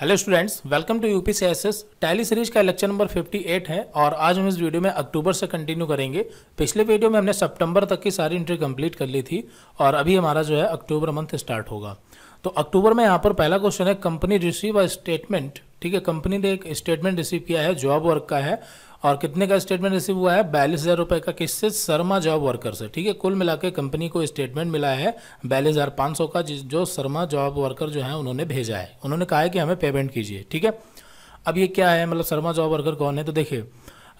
hello students welcome to UPCSS C S S Tally series का lecture number 58 है और आज हम इस वीडियो में अक्टूबर से कंटिन्यू करेंगे पिछले वीडियो में हमने सितंबर तक की सारी एंट्री कंप्लीट कर ली थी और अभी हमारा जो है अक्टूबर मंथ स्टार्ट होगा तो अक्टूबर में यहाँ पर पहला क्वेश्चन है कंपनी रिसीव अ स्टेटमेंट ठीक है कंपनी ने एक स्टेटमेंट रिसीव किया है जॉब वर्क का है और कितने का स्टेटमेंट रिसीव हुआ है बयालीस हज़ार रुपये का किससे शर्मा जॉब वर्कर से ठीक है कुल मिला के कंपनी को स्टेटमेंट मिला है बयालीस हज़ार पाँच सौ का जो शर्मा जॉब वर्कर जो है उन्होंने भेजा है उन्होंने कहा है कि हमें पेमेंट कीजिए ठीक है अब ये क्या है मतलब शर्मा जॉब वर्कर कौन है तो देखिए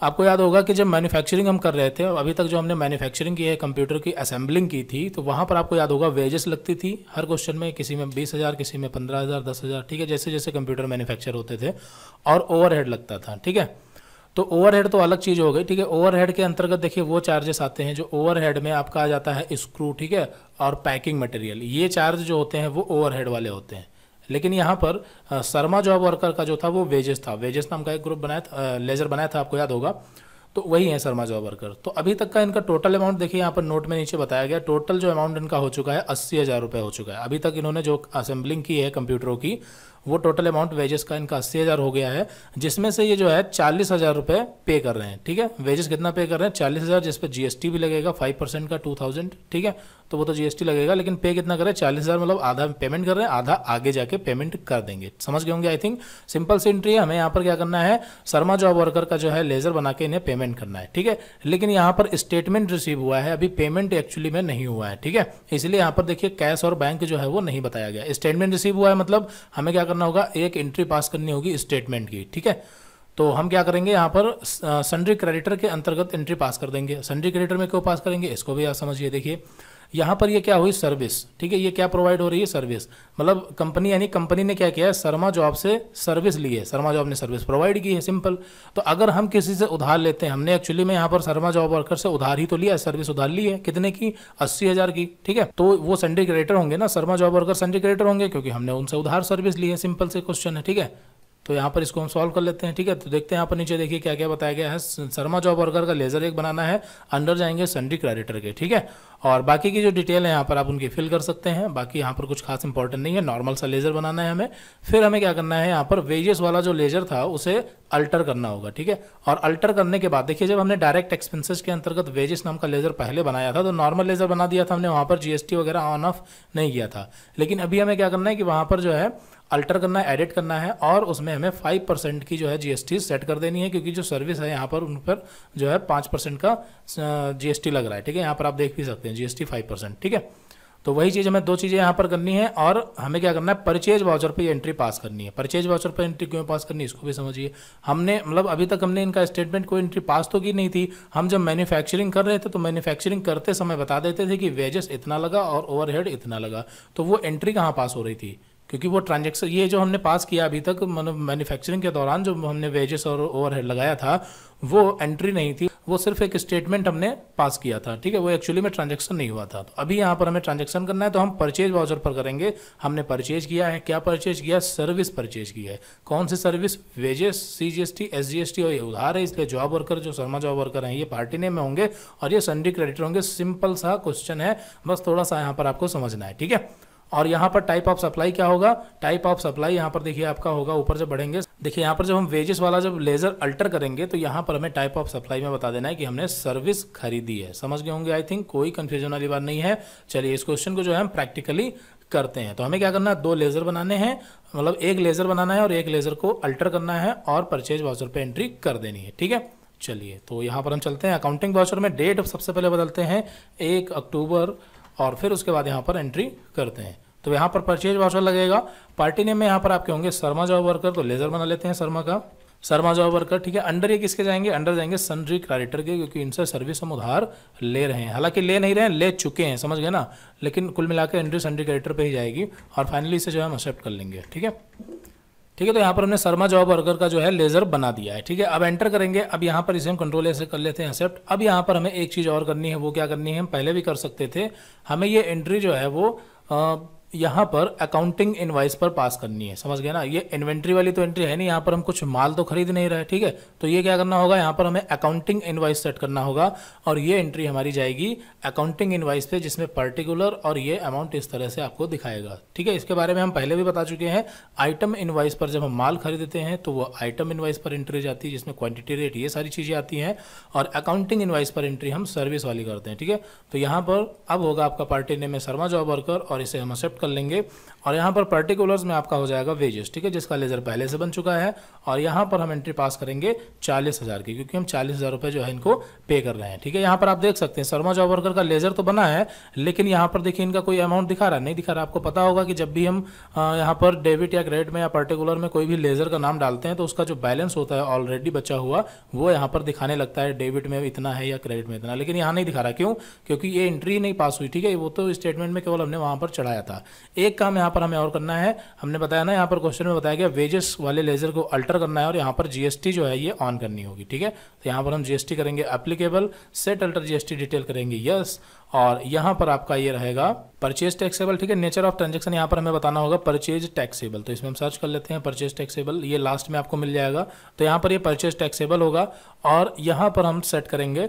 आपको याद होगा कि जब मैन्युफैक्चरिंग हम कर रहे थे अभी तक जो हमने मैन्युफैक्चरिंग की है कंप्यूटर की असेंबलिंग की थी तो वहाँ पर आपको याद होगा वेजेस लगती थी हर क्वेश्चन में किसी में बीस हज़ार किसी में पंद्रह हज़ार दस हज़ार ठीक है जैसे जैसे कंप्यूटर मैन्युफैक्चर होते थे और ओवरहेड लगता था ठीक है तो ओवरहेड तो अलग चीज़ हो गई ठीक है ओवरहेड के अंतर्गत देखिए वो चार्जेस आते हैं जो ओवरहेड में आपका आ जाता है स्क्रू ठीक है और पैकिंग मटेरियल ये चार्ज जो होते हैं वो ओवरहेड वाले होते हैं लेकिन यहाँ पर शर्मा जॉब वर्कर का जो था वो वेजेस था वेजेस नाम का एक ग्रुप बनाया था लेजर बनाया था आपको याद होगा तो वही है शर्मा जॉब वर्कर तो अभी तक का इनका टोटल अमाउंट देखिए यहाँ पर नोट में नीचे बताया गया टोटल जो अमाउंट इनका हो चुका है अस्सी हज़ार रुपये हो चुका है अभी तक इन्होंने जो असेंबलिंग की है कंप्यूटरों की वो टोटल अमाउंट वेजेस का इनका अस्सी हज़ार हो गया है जिसमें से ये जो है चालीस हज़ार रुपये पे कर रहे हैं ठीक है वेजेस कितना पे कर रहे हैं चालीस हज़ार जिस पर जीएसटी भी लगेगा फाइव परसेंट का टू थाउजेंड ठीक है तो वो तो जीएसटी लगेगा लेकिन पे कितना कर रहे हैं चालीस हज़ार मतलब आधा पेमेंट कर रहे हैं आधा आगे जाके पेमेंट कर देंगे समझ गए होंगे आई थिंक सिंपल सी एंट्री है हमें यहाँ पर क्या करना है शर्मा जॉब वर्कर का जो है लेजर बना के इन्हें पेमेंट करना है ठीक है लेकिन यहाँ पर स्टेटमेंट रिसीव हुआ है अभी पेमेंट एक्चुअली में नहीं हुआ है ठीक है इसलिए यहाँ पर देखिए कैश और बैंक जो है वो नहीं बताया गया स्टेटमेंट रिसीव हुआ है मतलब हमें क्या करना होगा एक एंट्री पास करनी होगी स्टेटमेंट की ठीक है तो हम क्या करेंगे यहाँ पर संड्री uh, क्रेडिटर के अंतर्गत एंट्री पास कर देंगे संड्री क्रेडिटर में क्यों पास करेंगे इसको भी आप समझिए देखिए यहाँ पर ये क्या हुई सर्विस ठीक है ये क्या प्रोवाइड हो रही है सर्विस मतलब कंपनी यानी कंपनी ने क्या किया है शर्मा जॉब से सर्विस ली है शर्मा जॉब ने सर्विस प्रोवाइड की है सिंपल तो अगर हम किसी से उधार लेते हैं हमने एक्चुअली में यहाँ पर शर्मा जॉब वर्कर से उधार ही तो लिया सर्विस उधार ली है कितने की अस्सी हज़ार की ठीक है तो वो सिंडिकेटर होंगे ना शर्मा जॉब वर्कर सिंडिकेटर होंगे क्योंकि हमने उनसे उधार सर्विस ली है सिंपल से क्वेश्चन है ठीक है तो यहाँ पर इसको हम सॉल्व कर लेते हैं ठीक है तो देखते हैं यहाँ पर नीचे देखिए क्या क्या बताया गया है शर्मा जॉब वर्कर का लेजर एक बनाना है अंडर जाएंगे संडी क्रेडिटर के ठीक है और बाकी की जो डिटेल है यहाँ पर आप उनकी फिल कर सकते हैं बाकी यहाँ पर कुछ खास इंपॉर्टेंट नहीं है नॉर्मल सा लेज़र बनाना है हमें फिर हमें क्या करना है यहाँ पर वेजेस वाला जो लेज़र था उसे अल्टर करना होगा ठीक है और अल्टर करने के बाद देखिए जब हमने डायरेक्ट एक्सपेंसेस के अंतर्गत वेजेस नाम का लेज़र पहले बनाया था तो नॉर्मल लेज़र बना दिया था हमने वहाँ पर जी वगैरह ऑन ऑफ नहीं किया था लेकिन अभी हमें क्या करना है कि वहाँ पर जो है अल्टर करना है एडिट करना है और उसमें हमें फाइव परसेंट की जो है जीएसटी सेट कर देनी है क्योंकि जो सर्विस है यहाँ पर उन पर जो है पाँच परसेंट का जीएसटी लग रहा है ठीक है यहाँ पर आप देख भी सकते हैं जीएसटी फाइव परसेंट ठीक है तो वही चीज़ हमें दो चीज़ें यहाँ पर करनी है और हमें क्या करना है परचेज वाउचर पर एंट्री पास करनी है परचेज वाउचर पर एंट्री क्यों पास करनी है इसको भी समझिए हमने मतलब अभी तक हमने इनका स्टेटमेंट कोई एंट्री पास तो की नहीं थी हम जब मैन्युफैक्चरिंग कर रहे थे तो मैन्युफैक्चरिंग करते समय बता देते थे कि वेजेस इतना लगा और ओवरहेड इतना लगा तो वो एंट्री कहाँ पास हो रही थी क्योंकि वो ट्रांजेक्शन ये जो हमने पास किया अभी तक मतलब मैन्युफैक्चरिंग के दौरान जो हमने वेजेस और ओवरहेड लगाया था वो एंट्री नहीं थी वो सिर्फ एक स्टेटमेंट हमने पास किया था ठीक है वो एक्चुअली में ट्रांजेक्शन नहीं हुआ था तो अभी यहाँ पर हमें ट्रांजेक्शन करना है तो हम परचेज वाउचर पर करेंगे हमने परचेज किया है क्या परचेज किया सर्विस परचेज की है कौन सी service wages C G S T S G S T और ये उधार है इसलिए जॉब वर्कर जो शर्मा जॉब वर्कर हैं ये पार्टी नेम में होंगे और ये संडी क्रेडिटर होंगे सिंपल सा क्वेश्चन है बस थोड़ा सा यहाँ पर आपको समझना है ठीक है और यहाँ पर टाइप ऑफ सप्लाई क्या होगा टाइप ऑफ सप्लाई यहाँ पर देखिए आपका होगा ऊपर से बढ़ेंगे देखिए यहाँ पर जब हम वेजेस वाला जब लेजर अल्टर करेंगे तो यहाँ पर हमें टाइप ऑफ सप्लाई में बता देना है कि हमने सर्विस खरीदी है समझ गए होंगे आई थिंक कोई कंफ्यूजन वाली बात नहीं है चलिए इस क्वेश्चन को जो है हम प्रैक्टिकली करते हैं तो हमें क्या करना है दो लेज़र बनाने हैं मतलब एक लेज़र बनाना है और एक लेज़र को अल्टर करना है और परचेज वाउचर पर एंट्री कर देनी है ठीक है चलिए तो यहाँ पर हम चलते हैं अकाउंटिंग वाउचर में डेट सबसे पहले बदलते हैं एक अक्टूबर और फिर उसके बाद यहाँ पर एंट्री करते हैं तो यहाँ पर परचेज वाउचर लगेगा पार्टी नेम में यहाँ पर आपके होंगे शर्मा जॉब वर्कर तो लेजर बना लेते हैं शर्मा का शर्मा जॉब वर्कर ठीक है अंडर ये किसके जाएंगे अंडर जाएंगे सनरी क्रेडिटर के क्योंकि इनसे सर्विस हम उधार ले रहे हैं हालांकि ले नहीं रहे हैं ले चुके हैं समझ गए ना लेकिन कुल मिलाकर एंट्री सनरी क्रेडिटर पर ही जाएगी और फाइनली इसे जो है हम एक्सेप्ट कर लेंगे ठीक है ठीक है तो यहाँ पर हमने शर्मा जॉब वर्कर का जो है लेजर बना दिया है ठीक है अब एंटर करेंगे अब यहाँ पर इसे हम कंट्रोल ऐसे कर लेते हैं एक्सेप्ट अब यहाँ पर हमें एक चीज़ और करनी है वो क्या करनी है हम पहले भी कर सकते थे हमें ये एंट्री जो है वो यहाँ पर अकाउंटिंग इनवाइस पर पास करनी है समझ गए ना ये इन्वेंट्री वाली तो एंट्री है नहीं यहाँ पर हम कुछ माल तो खरीद नहीं रहे ठीक है तो ये क्या करना होगा यहाँ पर हमें अकाउंटिंग इनवाइस सेट करना होगा और ये एंट्री हमारी जाएगी अकाउंटिंग इनवाइस पे जिसमें पर्टिकुलर और ये अमाउंट इस तरह से आपको दिखाएगा ठीक है इसके बारे में हम पहले भी बता चुके हैं आइटम इन्वाइस पर जब हम माल खरीदते हैं तो वो आइटम इन्वाइस पर एंट्री जाती है जिसमें क्वान्टिटी रेट ये सारी चीज़ें आती हैं और अकाउंटिंग इन्वाइस पर एंट्री हम सर्विस वाली करते हैं ठीक है तो यहाँ पर अब होगा आपका पार्टी नेम है शर्मा जॉब वर्कर और इसे हम एक्सेप्ट कर लेंगे और यहाँ पर पर्टिकुलर्स में आपका हो जाएगा वेजेस ठीक है जिसका लेजर पहले से बन चुका है और यहाँ पर हम एंट्री पास करेंगे चालीस हज़ार की क्योंकि हम चालीस हज़ार रुपये जो है इनको पे कर रहे हैं ठीक है यहाँ पर आप देख सकते हैं शर्मा जॉब वर्कर का लेजर तो बना है लेकिन यहाँ पर देखिए इनका कोई अमाउंट दिखा रहा नहीं दिखा रहा आपको पता होगा कि जब भी हम यहाँ पर डेबिट या क्रेडिट में या पर्टिकुलर में कोई भी लेजर का नाम डालते हैं तो उसका जो बैलेंस होता है ऑलरेडी बचा हुआ वो यहाँ पर दिखाने लगता है डेबिट में इतना है या क्रेडिट में इतना लेकिन यहाँ नहीं दिखा रहा क्यों क्योंकि ये एंट्री नहीं पास हुई ठीक है वो तो स्टेटमेंट में केवल हमने वहाँ पर चढ़ाया था एक काम यहाँ पर हमें और करना है हमने बताया ना यहाँ पर क्वेश्चन में बताया गया वेजेस वाले लेजर को अल्टर करना है और यहाँ पर जीएसटी जो है ये ऑन करनी होगी ठीक है तो यहाँ पर हम जीएसटी करेंगे applicable set alter GST detail करेंगे यस और यहाँ पर आपका ये रहेगा परचेज टैक्सेबल ठीक है नेचर ऑफ ट्रांजेक्शन यहाँ पर हमें बताना होगा परचेज टैक्सेबल तो इसमें हम सर्च कर लेते हैं परचेज टैक्सेबल ये लास्ट में आपको मिल जाएगा तो यहां पर ये परचेज टैक्सेबल होगा और यहां पर हम सेट करेंगे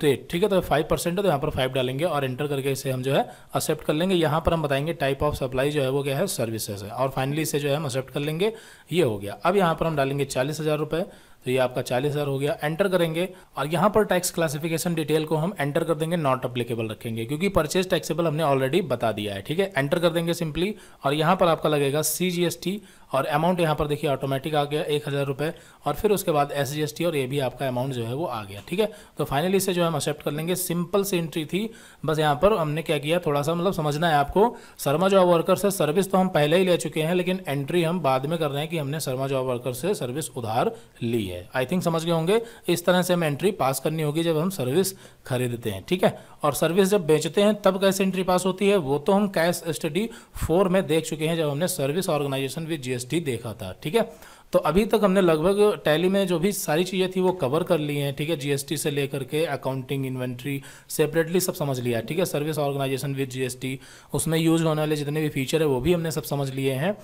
डेट ठीक है तो फाइव परसेंट है तो यहाँ पर फाइव डालेंगे और एंटर करके इसे हम जो है एक्सेप्ट कर लेंगे यहाँ पर हम बताएंगे टाइप ऑफ सप्लाई जो है वो क्या है सर्विसेज है और फाइनली इसे जो है हम एक्सेप्ट कर लेंगे ये हो गया अब यहाँ पर हम डालेंगे चालीस हज़ार रुपये तो ये आपका चालीस हज़ार हो गया एंटर करेंगे और यहाँ पर टैक्स क्लासिफिकेशन डिटेल को हम एंटर कर देंगे नॉट अप्लीकेबल रखेंगे क्योंकि परचेज टैक्सेबल हमने ऑलरेडी बता दिया है ठीक है एंटर कर देंगे सिंपली और यहाँ पर आपका लगेगा सी जी एस टी और अमाउंट यहाँ पर देखिए ऑटोमेटिक आ गया एक हज़ार रुपये और फिर उसके बाद एस जी एस टी और ये भी आपका अमाउंट जो है वो आ गया ठीक है तो फाइनली इसे जो हम एक्सेप्ट कर लेंगे सिंपल सी एंट्री थी बस यहाँ पर हमने क्या किया थोड़ा सा मतलब समझना है आपको शर्मा जॉब वर्कर से सर्विस तो हम पहले ही ले चुके हैं लेकिन एंट्री हम बाद में कर रहे हैं कि हमने शर्मा जॉब वर्कर से सर्विस उधार ली है आई थिंक समझ गए होंगे इस तरह से हमें एंट्री पास करनी होगी जब हम सर्विस खरीदते हैं ठीक है और सर्विस जब बेचते हैं तब कैसे एंट्री पास होती है वो तो हम कैश स्टडी फोर में देख चुके हैं जब हमने service organization with G GST देखा था ठीक है तो अभी तक हमने लगभग टैली में जो भी सारी चीज़ें थी वो कवर कर ली हैं ठीक है जीएसटी से लेकर के अकाउंटिंग इन्वेंट्री सेपरेटली सब समझ लिया है ठीक है सर्विस ऑर्गेनाइजेशन विद जीएसटी उसमें यूज होने वाले जितने भी फीचर है वो भी हमने सब समझ लिए हैं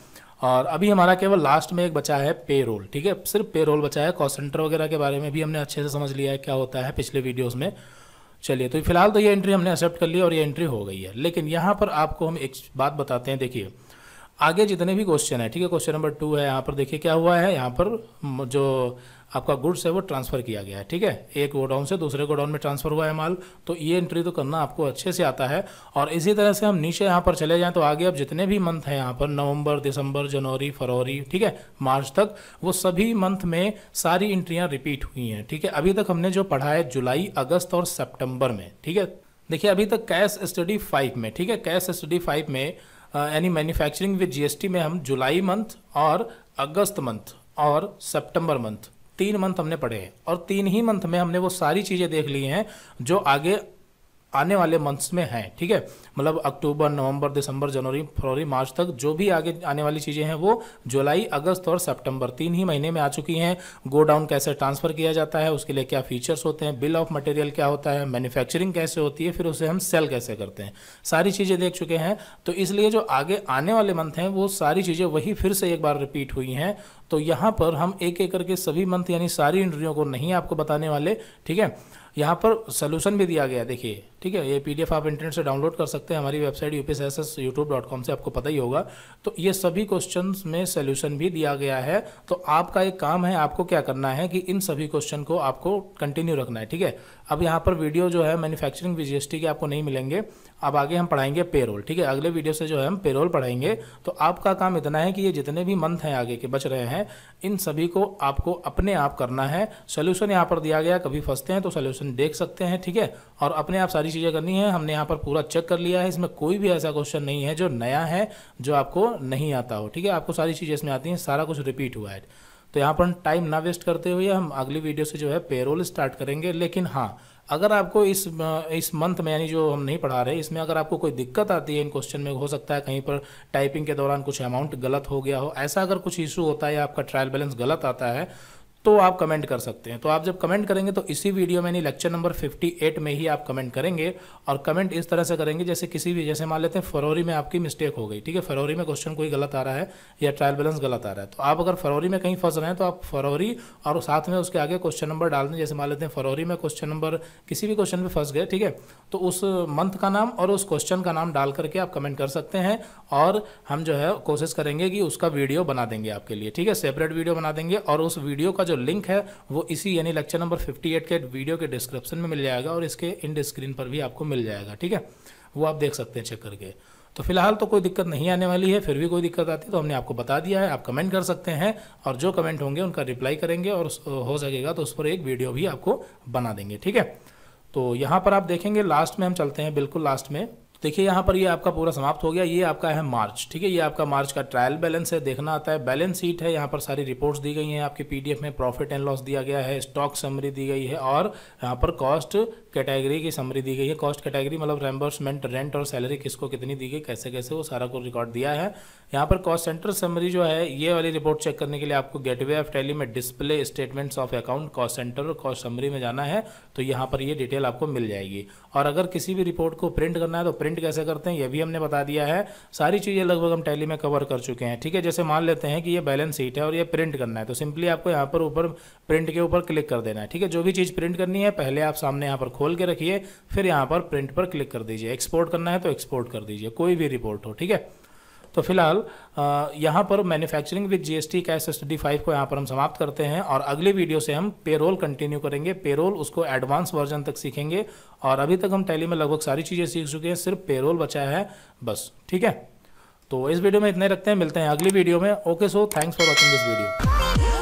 और अभी हमारा केवल लास्ट में एक बचा है पे रोल ठीक है सिर्फ पे रोल बचा है कॉल सेंटर वगैरह के बारे में भी हमने अच्छे से समझ लिया है क्या होता है पिछले वीडियोज़ में चलिए तो फिलहाल तो ये एंट्री हमने एक्सेप्ट कर ली और ये एंट्री हो गई है लेकिन यहाँ पर आपको हम एक बात बताते हैं देखिए आगे जितने भी क्वेश्चन है ठीक है क्वेश्चन नंबर टू है यहाँ पर देखिए क्या हुआ है यहाँ पर जो आपका गुड्स है वो ट्रांसफ़र किया गया है ठीक है एक गोडाउन से दूसरे गोडाउन में ट्रांसफ़र हुआ है माल तो ये एंट्री तो करना आपको अच्छे से आता है और इसी तरह से हम नीचे यहाँ पर चले जाएं तो आगे अब जितने भी मंथ हैं यहाँ पर नवंबर दिसंबर जनवरी फरवरी ठीक है मार्च तक वो सभी मंथ में सारी एंट्रियाँ रिपीट हुई हैं ठीक है अभी तक हमने जो पढ़ा है जुलाई अगस्त और सेप्टेम्बर में ठीक है देखिए अभी तक कैश स्टडी फाइव में ठीक है कैश स्टडी फाइव में यानी मैन्युफैक्चरिंग विद जीएसटी में हम जुलाई मंथ और अगस्त मंथ और सितंबर मंथ तीन मंथ हमने पढ़े हैं और तीन ही मंथ में हमने वो सारी चीज़ें देख ली हैं जो आगे आने वाले मंथ्स में हैं ठीक है मतलब अक्टूबर नवंबर दिसंबर जनवरी फरवरी मार्च तक जो भी आगे आने वाली चीज़ें हैं वो जुलाई अगस्त और सितंबर तीन ही महीने में आ चुकी हैं गो डाउन कैसे ट्रांसफ़र किया जाता है उसके लिए क्या फीचर्स होते हैं बिल ऑफ मटेरियल क्या होता है मैन्युफैक्चरिंग कैसे होती है फिर उसे हम सेल कैसे करते हैं सारी चीज़ें देख चुके हैं तो इसलिए जो आगे आने वाले मंथ हैं वो सारी चीज़ें वही फिर से एक बार रिपीट हुई हैं तो यहाँ पर हम एक एक करके सभी मंथ यानी सारी इंटरव्यू को नहीं आपको बताने वाले ठीक है यहाँ पर सोल्यूशन भी दिया गया देखिए ठीक है ये पीडीएफ आप इंटरनेट से डाउनलोड कर सकते हैं हमारी वेबसाइट यू पी से आपको पता ही होगा तो ये सभी क्वेश्चन में सोल्यूशन भी दिया गया है तो आपका एक काम है आपको क्या करना है कि इन सभी क्वेश्चन को आपको कंटिन्यू रखना है ठीक है अब यहाँ पर वीडियो जो है मैन्युफैक्चरिंग वी के आपको नहीं मिलेंगे अब आगे हम पढ़ाएंगे पेरोल ठीक है अगले वीडियो से जो है हम पेरोल पढ़ाएंगे तो आपका काम इतना है कि ये जितने भी मंथ हैं आगे के बच रहे हैं इन सभी को आपको अपने आप करना है सोल्यूशन यहाँ पर दिया गया कभी फंसते हैं तो सोल्यूशन देख सकते हैं ठीक है और अपने आप सारी चीज़ें करनी है हमने यहाँ पर पूरा चेक कर लिया है इसमें कोई भी ऐसा क्वेश्चन नहीं है जो नया है जो आपको नहीं आता हो ठीक है आपको सारी चीज़ें इसमें आती हैं सारा कुछ रिपीट हुआ है तो यहाँ पर टाइम ना वेस्ट करते हुए हम अगली वीडियो से जो है पेरोल स्टार्ट करेंगे लेकिन हाँ अगर आपको इस इस मंथ में यानी जो हम नहीं पढ़ा रहे इसमें अगर आपको कोई दिक्कत आती है इन क्वेश्चन में हो सकता है कहीं पर टाइपिंग के दौरान कुछ अमाउंट गलत हो गया हो ऐसा अगर कुछ इशू होता है या आपका ट्रायल बैलेंस गलत आता है तो आप कमेंट कर सकते हैं तो आप जब कमेंट करेंगे तो इसी वीडियो में नहीं लेक्चर नंबर 58 में ही आप कमेंट करेंगे और कमेंट इस तरह से करेंगे जैसे किसी भी जैसे मान लेते हैं फरवरी में आपकी मिस्टेक हो गई ठीक है फरवरी में क्वेश्चन कोई गलत आ रहा है या ट्रायल बैलेंस गलत आ रहा है तो आप अगर फरवरी में कहीं फंस रहे हैं तो आप फरवरी और साथ में उसके आगे क्वेश्चन नंबर डाल दें जैसे मान लेते हैं फरवरी में क्वेश्चन नंबर किसी भी क्वेश्चन में फंस गए ठीक है तो उस मंथ का नाम और उस क्वेश्चन का नाम डाल करके आप कमेंट कर सकते हैं और हम जो है कोशिश करेंगे कि उसका वीडियो बना देंगे आपके लिए ठीक है सेपरेट वीडियो बना देंगे और उस वीडियो का जो लिंक है वो इसी यानी लेक्चर नंबर 58 के वीडियो के डिस्क्रिप्शन में मिल जाएगा और इसके इंड स्क्रीन पर भी आपको मिल जाएगा ठीक है वो आप देख सकते हैं चेक करके तो फिलहाल तो कोई दिक्कत नहीं आने वाली है फिर भी कोई दिक्कत आती है तो हमने आपको बता दिया है आप कमेंट कर सकते हैं और जो कमेंट होंगे उनका रिप्लाई करेंगे और हो सकेगा तो उस पर एक वीडियो भी आपको बना देंगे ठीक है तो यहाँ पर आप देखेंगे लास्ट में हम चलते हैं बिल्कुल लास्ट में देखिए यहाँ पर ये आपका पूरा समाप्त हो गया ये आपका है मार्च ठीक है ये आपका मार्च का ट्रायल बैलेंस है देखना आता है बैलेंस शीट है यहाँ पर सारी रिपोर्ट्स दी गई हैं आपके पीडीएफ में प्रॉफिट एंड लॉस दिया गया है स्टॉक समरी दी गई है और यहाँ पर कॉस्ट कैटेगरी की समरी दी गई है कॉस्ट कैटेगरी मतलब रेम्बर्समेंट रेंट और सैलरी किसको कितनी दी गई कैसे कैसे वो सारा कुछ रिकॉर्ड दिया है यहाँ पर कॉस्ट सेंटर समरी जो है ये वाली रिपोर्ट चेक करने के लिए आपको गेट ऑफ टैली में display statements of account cost centre और कॉस्ट समरी में जाना है तो यहाँ पर ये डिटेल आपको मिल जाएगी और अगर किसी भी रिपोर्ट को प्रिंट करना है तो प्रिंट कैसे करते हैं ये भी हमने बता दिया है सारी चीज़ें लगभग हम टैली में कवर कर चुके हैं ठीक है जैसे मान लेते हैं कि ये बैलेंस शीट है और ये प्रिंट करना है तो सिंपली आपको यहाँ पर ऊपर प्रिंट के ऊपर क्लिक कर देना है ठीक है जो भी चीज़ प्रिंट करनी है पहले आप सामने यहाँ पर खोल के रखिए फिर यहाँ पर प्रिंट पर क्लिक कर दीजिए एक्सपोर्ट करना है तो एक्सपोर्ट कर दीजिए कोई भी रिपोर्ट हो ठीक है तो फिलहाल यहाँ पर मैन्युफैक्चरिंग विद जीएसटी का एस स्टडी फाइव को यहाँ पर हम समाप्त करते हैं और अगले वीडियो से हम पेरोल कंटिन्यू करेंगे पेरोल उसको एडवांस वर्जन तक सीखेंगे और अभी तक हम टैली में लगभग सारी चीज़ें सीख चुके हैं सिर्फ पेरोल बचा है बस ठीक है तो इस वीडियो में इतने रखते हैं मिलते हैं अगली वीडियो में okay so thanks for watching this video